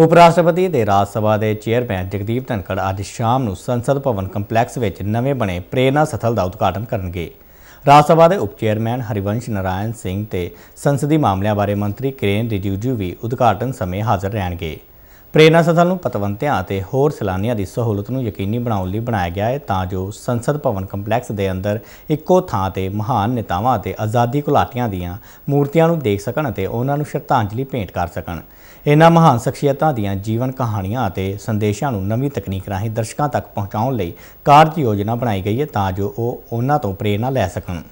ਉਪ ਰਾਸ਼ਟਰਪਤੀ ਦੇ ਰਾਜ ਸਭਾ ਦੇ ਚੇਅਰਮੈਨ ਜਗਦੀਪ ਧਨਖੜ ਅੱਜ ਸ਼ਾਮ ਨੂੰ ਸੰਸਦ ਭਵਨ ਕੰਪਲੈਕਸ ਵਿੱਚ ਨਵੇਂ ਬਣੇ ਪ੍ਰੇਰਣਾ ਸਥਲ ਦਾ ਉਦਘਾਟਨ ਕਰਨਗੇ। ਰਾਜ ਸਭਾ ਦੇ ਉਪ ਚੇਅਰਮੈਨ ਹਰਿਵੰਸ਼ ਨਰਾਇਣ ਸਿੰਘ ਤੇ ਸੰਸਦੀ ਮਾਮਲਿਆਂ ਬਾਰੇ ਮੰਤਰੀ ਕਿਰਨ ਰਿਜੂਜੂ ਵੀ ਉਦਘਾਟਨ ਸਮੇਂ ਹਾਜ਼ਰ ਰਹਿਣਗੇ। ਪ੍ਰੇਰਣਾ ਸਥਲ ਨੂੰ ਪਤਵੰਤਿਆਂ ਅਤੇ ਹੋਰ ਸਲਾਨੀਆਂ ਦੀ ਸਹੂਲਤ ਨੂੰ ਯਕੀਨੀ ਬਣਾਉਣ ਲਈ ਬਣਾਇਆ ਗਿਆ ਹੈ ਤਾਂ ਜੋ ਸੰਸਦ ਭਵਨ ਕੰਪਲੈਕਸ ਦੇ ਅੰਦਰ ਇੱਕੋ ਥਾਂ ਤੇ ਮਹਾਨ ਨੇਤਾਵਾਂ ਅਤੇ ਆਜ਼ਾਦੀ ਘੁਲਾਟੀਆਂ ਦੀਆਂ ਮੂਰਤੀਆਂ ਨੂੰ ਦੇਖ ਸਕਣ ਅਤੇ ਉਹਨਾਂ ਨੂੰ ਸ਼ਰਧਾਂਜਲੀ ਭੇਂਟ ਕਰ ਸਕਣ ਇਹਨਾਂ ਮਹਾਨ ਸ਼ਖਸੀਅਤਾਂ ਦੀਆਂ ਜੀਵਨ ਕਹਾਣੀਆਂ ਅਤੇ ਸੰਦੇਸ਼ਾਂ ਨੂੰ ਨਵੀਂ ਤਕਨੀਕ ਰਾਹੀਂ ਦਰਸ਼ਕਾਂ ਤੱਕ ਪਹੁੰਚਾਉਣ ਲਈ ਕਾਰਜ ਯੋਜਨਾ ਬਣਾਈ ਗਈ ਹੈ ਤਾਂ ਜੋ ਉਹ ਉਹਨਾਂ ਤੋਂ ਪ੍ਰੇਰਣਾ ਲੈ ਸਕਣ